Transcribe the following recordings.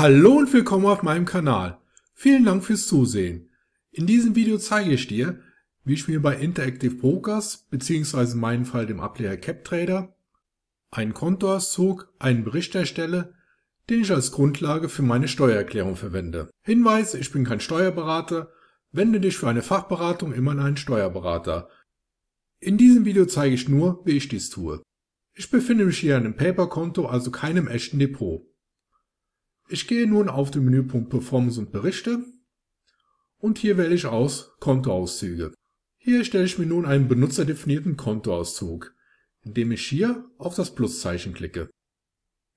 Hallo und willkommen auf meinem Kanal. Vielen Dank fürs Zusehen. In diesem Video zeige ich dir, wie ich mir bei Interactive Brokers bzw. in meinem Fall dem Ableger CapTrader einen Kontoauszug, einen Bericht erstelle, den ich als Grundlage für meine Steuererklärung verwende. Hinweis, ich bin kein Steuerberater, wende dich für eine Fachberatung immer an einen Steuerberater. In diesem Video zeige ich nur, wie ich dies tue. Ich befinde mich hier an einem Paperkonto, also keinem echten Depot. Ich gehe nun auf den Menüpunkt Performance und Berichte und hier wähle ich aus Kontoauszüge. Hier stelle ich mir nun einen benutzerdefinierten Kontoauszug, indem ich hier auf das Pluszeichen klicke.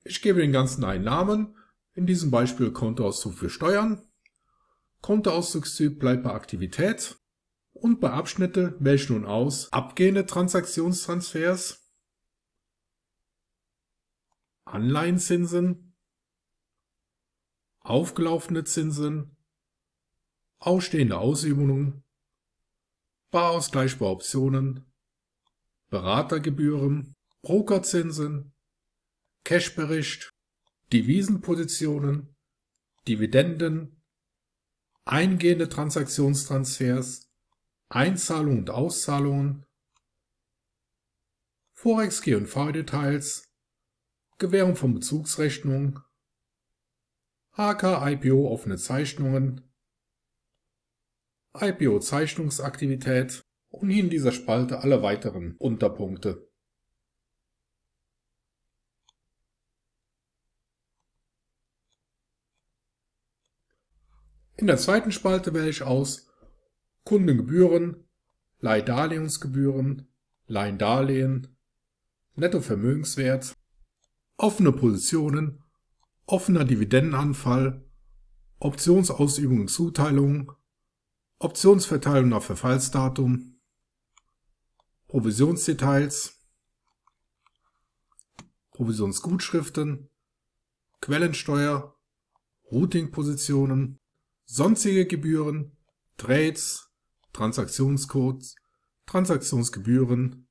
Ich gebe den Ganzen einen Namen, in diesem Beispiel Kontoauszug für Steuern. Kontoauszugstyp bleibt bei Aktivität und bei Abschnitte wähle ich nun aus abgehende Transaktionstransfers, Anleihenzinsen aufgelaufene Zinsen, ausstehende Ausübungen, Barausgleich bei Optionen, Beratergebühren, Brokerzinsen, Cashbericht, Devisenpositionen, Dividenden, eingehende Transaktionstransfers, Einzahlungen und Auszahlungen, Forex G&V Details, Gewährung von Bezugsrechnungen, HK IPO offene Zeichnungen, IPO Zeichnungsaktivität und in dieser Spalte alle weiteren Unterpunkte. In der zweiten Spalte wähle ich aus Kundengebühren, Leihdarlehensgebühren, Laiendarlehen, Nettovermögenswert, offene Positionen offener Dividendenanfall, Optionsausübung und Zuteilung, Optionsverteilung nach Verfallsdatum, Provisionsdetails, Provisionsgutschriften, Quellensteuer, Routingpositionen, sonstige Gebühren, Trades, Transaktionscodes, Transaktionsgebühren,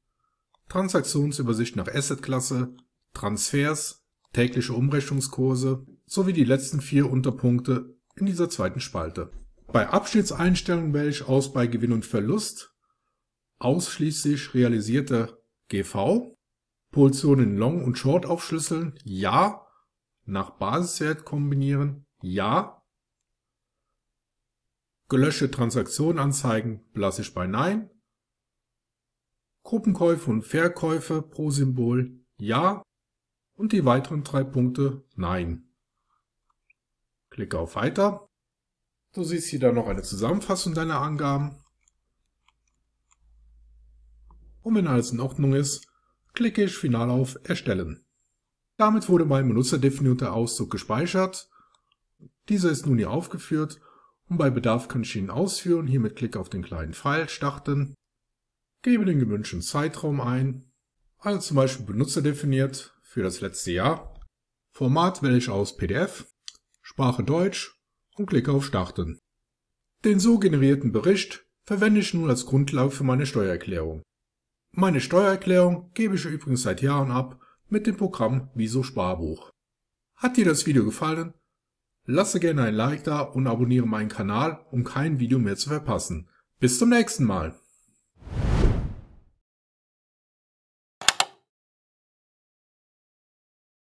Transaktionsübersicht nach Assetklasse, Transfers, tägliche Umrechnungskurse sowie die letzten vier Unterpunkte in dieser zweiten Spalte. Bei Abschnittseinstellungen wähle ich aus bei Gewinn und Verlust ausschließlich realisierte GV, Positionen Long- und Short aufschlüsseln, ja, nach Basiswert kombinieren, ja, gelöschte Transaktionen anzeigen lasse ich bei nein, Gruppenkäufe und Verkäufe pro Symbol ja und die weiteren drei Punkte Nein. Klicke auf Weiter. Du siehst hier dann noch eine Zusammenfassung deiner Angaben. Und wenn alles in Ordnung ist, klicke ich final auf Erstellen. Damit wurde mein benutzerdefinierter Auszug gespeichert. Dieser ist nun hier aufgeführt und bei Bedarf kann ich ihn ausführen. Hier mit Klick auf den kleinen Pfeil starten. Gebe den gewünschten Zeitraum ein, also zum Beispiel benutzerdefiniert für das letzte Jahr. Format wähle ich aus PDF, Sprache Deutsch und klicke auf Starten. Den so generierten Bericht verwende ich nun als Grundlage für meine Steuererklärung. Meine Steuererklärung gebe ich übrigens seit Jahren ab mit dem Programm Viso Sparbuch. Hat dir das Video gefallen? Lasse gerne ein Like da und abonniere meinen Kanal, um kein Video mehr zu verpassen. Bis zum nächsten Mal.